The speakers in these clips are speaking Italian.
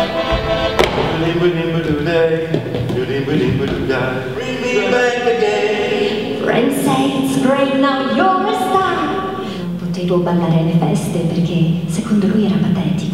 potevo ballare le feste perché secondo lui era patetico.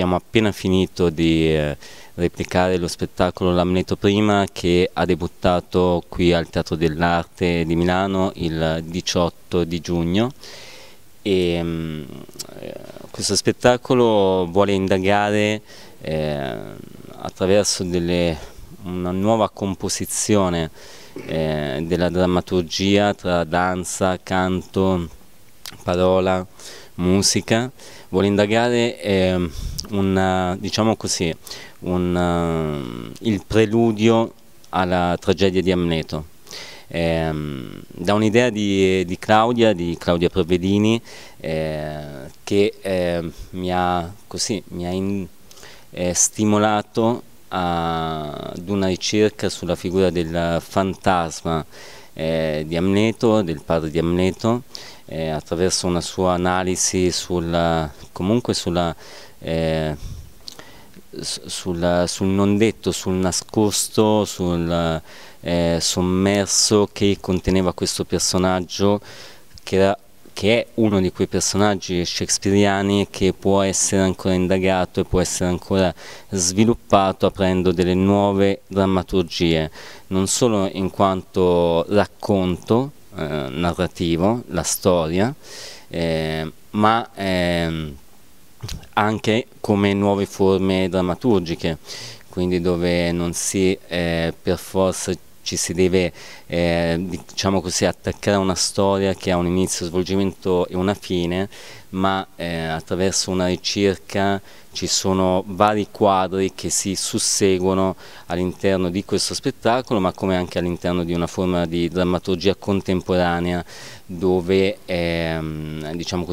abbiamo appena finito di eh, replicare lo spettacolo L'Amneto Prima che ha debuttato qui al Teatro dell'Arte di Milano il 18 di giugno. E, mm, eh, questo spettacolo vuole indagare eh, attraverso delle, una nuova composizione eh, della drammaturgia tra danza, canto, parola, musica, vuole indagare eh, una, diciamo così, una, ehm, il preludio alla tragedia di Amleto. Eh, da un'idea di, di, Claudia, di Claudia Provedini, eh, che ehm, mi ha, così, mi ha in, eh, stimolato a, ad una ricerca sulla figura del fantasma eh, di Amneto, del padre di Amneto, eh, attraverso una sua analisi sulla, comunque sulla, eh, sulla, sul non detto, sul nascosto, sul eh, sommerso che conteneva questo personaggio che era che è uno di quei personaggi shakespeariani che può essere ancora indagato e può essere ancora sviluppato aprendo delle nuove drammaturgie, non solo in quanto racconto eh, narrativo, la storia, eh, ma eh, anche come nuove forme drammaturgiche, quindi dove non si eh, per forza ci si deve eh, diciamo così, attaccare a una storia che ha un inizio, svolgimento e una fine, ma eh, attraverso una ricerca ci sono vari quadri che si susseguono all'interno di questo spettacolo ma come anche all'interno di una forma di drammaturgia contemporanea dove ehm, diciamo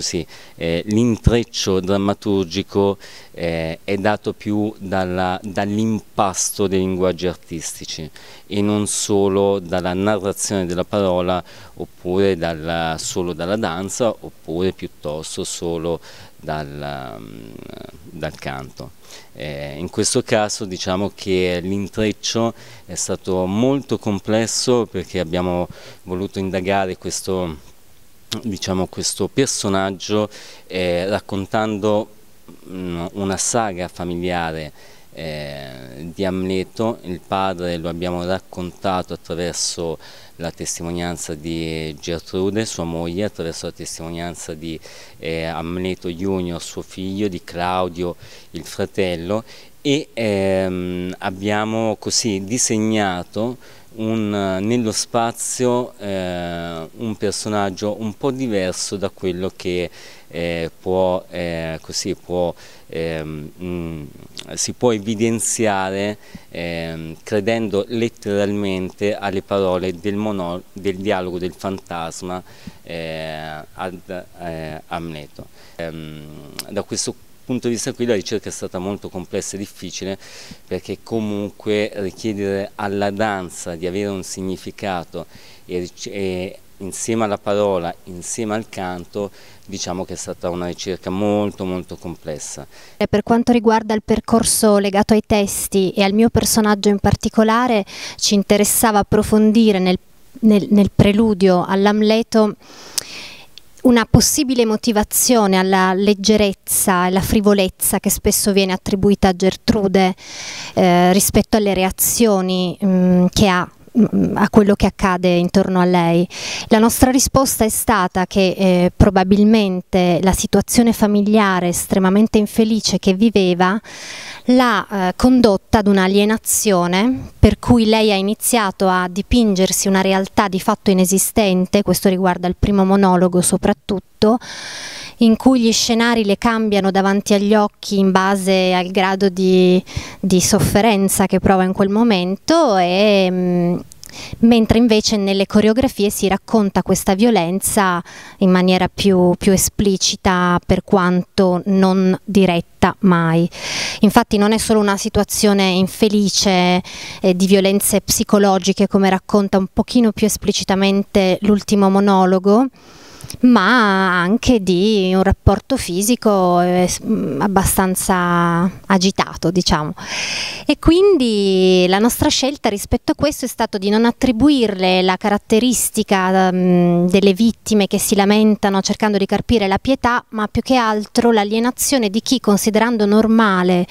eh, l'intreccio drammaturgico eh, è dato più dall'impasto dall dei linguaggi artistici e non solo dalla narrazione della parola oppure dalla, solo dalla danza oppure piuttosto solo mm, dal, dal accanto. Eh, in questo caso diciamo che l'intreccio è stato molto complesso perché abbiamo voluto indagare questo, diciamo, questo personaggio eh, raccontando mh, mm, una saga familiare eh, di Amleto, il padre lo abbiamo raccontato attraverso la testimonianza di Gertrude, sua moglie, attraverso la testimonianza di eh, Amleto Junior, suo figlio, di Claudio, il fratello e ehm, abbiamo così disegnato un, nello spazio eh, un personaggio un po' diverso da quello che eh, può, eh, così, può, mh, ehm, mm, si può evidenziare ehm, credendo letteralmente alle parole del, del dialogo del fantasma eh, ad eh, Amleto. Ehm, da questo punto di vista qui la ricerca è stata molto complessa e difficile perché comunque richiedere alla danza di avere un significato e, e insieme alla parola, insieme al canto, diciamo che è stata una ricerca molto molto complessa. E per quanto riguarda il percorso legato ai testi e al mio personaggio in particolare, ci interessava approfondire nel, nel, nel preludio all'Amleto una possibile motivazione alla leggerezza e alla frivolezza che spesso viene attribuita a Gertrude eh, rispetto alle reazioni mh, mm, che ha Mm, a quello che accade intorno a lei. La nostra risposta è stata che eh, probabilmente la situazione familiare estremamente infelice che viveva l'ha eh, condotta ad un'alienazione per cui lei ha iniziato a dipingersi una realtà di fatto inesistente, questo riguarda il primo monologo soprattutto, in cui gli scenari le cambiano davanti agli occhi in base al grado di, di sofferenza che prova in quel momento e, mh, mm, mentre invece nelle coreografie si racconta questa violenza in maniera più, più, esplicita per quanto non diretta mai. Infatti non è solo una situazione infelice eh, di violenze psicologiche come racconta un pochino più esplicitamente l'ultimo monologo, ma anche di un rapporto fisico eh, mm, abbastanza agitato, diciamo. E quindi la nostra scelta rispetto a questo è stata di non attribuirle la caratteristica mm, delle vittime che si lamentano cercando di carpire la pietà, ma più che altro l'alienazione di chi, considerando normale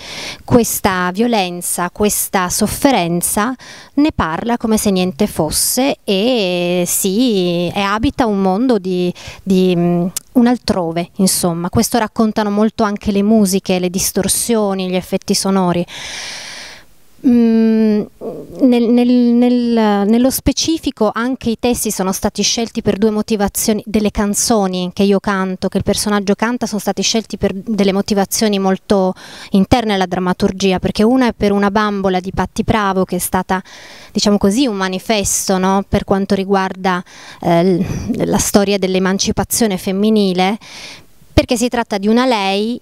questa violenza, questa sofferenza, ne parla come se niente fosse e si e abita un mondo di di um, un altrove, insomma. Questo raccontano molto anche le musiche, le distorsioni, gli effetti sonori. Mm, nel, nel, nel, nello specifico anche i testi sono stati scelti per due motivazioni, delle canzoni che io canto, che il personaggio canta, sono stati scelti per delle motivazioni molto interne alla drammaturgia, perché una è per una bambola di Patti Pravo che è stata, diciamo così, un manifesto no? per quanto riguarda eh, la storia dell'emancipazione femminile, perché si tratta di una lei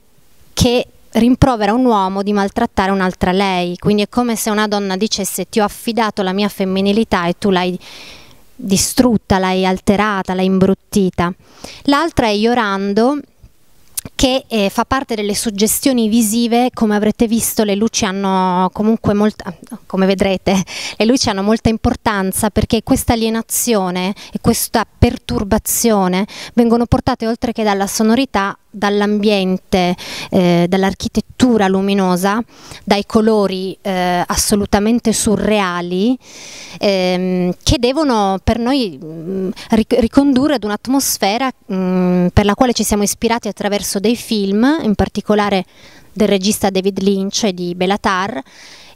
che rimprovera un uomo di maltrattare un'altra lei, quindi è come se una donna dicesse ti ho affidato la mia femminilità e tu l'hai distrutta, l'hai alterata, l'hai imbruttita. L'altra è Iorando che eh, fa parte delle suggestioni visive, come avrete visto le luci hanno comunque molta, come vedrete, le luci hanno molta importanza perché questa alienazione e questa perturbazione vengono portate oltre che dalla sonorità, dall'ambiente, eh, dall'architettura luminosa, dai colori eh, assolutamente surreali ehm, che devono per noi mh, mm, ricondurre ad un'atmosfera mh, mm, per la quale ci siamo ispirati attraverso successo dei film, in particolare del regista David Lynch e di Belatar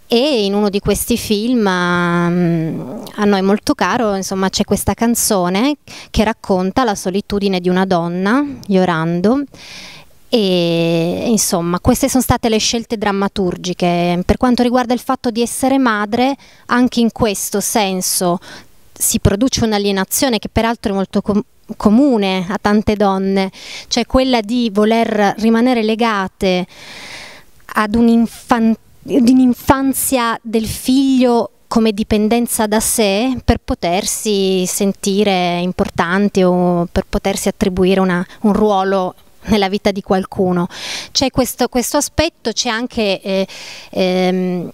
e in uno di questi film mm, a noi molto caro insomma c'è questa canzone che racconta la solitudine di una donna Llorando e insomma queste sono state le scelte drammaturgiche per quanto riguarda il fatto di essere madre anche in questo senso si produce un'alienazione che peraltro è molto com comune a tante donne, cioè quella di voler rimanere legate ad un'infanzia del figlio come dipendenza da sé per potersi sentire importanti o per potersi attribuire una, un ruolo nella vita di qualcuno. C'è questo, questo aspetto, c'è anche... Eh, ehm,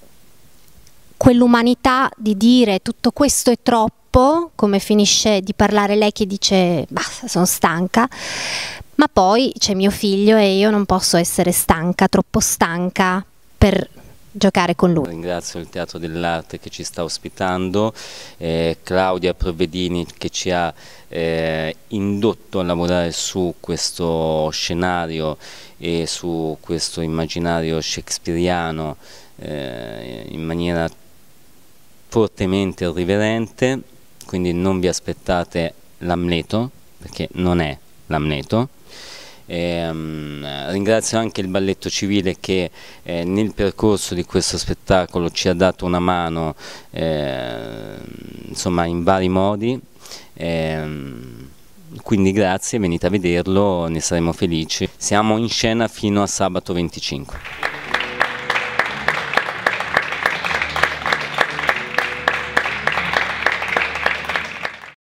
quell'umanità di dire tutto questo è troppo, come finisce di parlare lei che dice basta, sono stanca, ma poi c'è mio figlio e io non posso essere stanca, troppo stanca per giocare con lui. Ringrazio il Teatro dell'Arte che ci sta ospitando, eh, Claudia Provedini che ci ha eh, indotto a lavorare su questo scenario e su questo immaginario shakespeariano eh, in maniera fortemente irriverente, quindi non vi aspettate l'Amleto, perché non è l'Amleto. Ehm, ringrazio anche il balletto civile che eh, nel percorso di questo spettacolo ci ha dato una mano eh, insomma, in vari modi. Ehm, quindi grazie, venite a vederlo, ne saremo felici. Siamo in scena fino a sabato 25.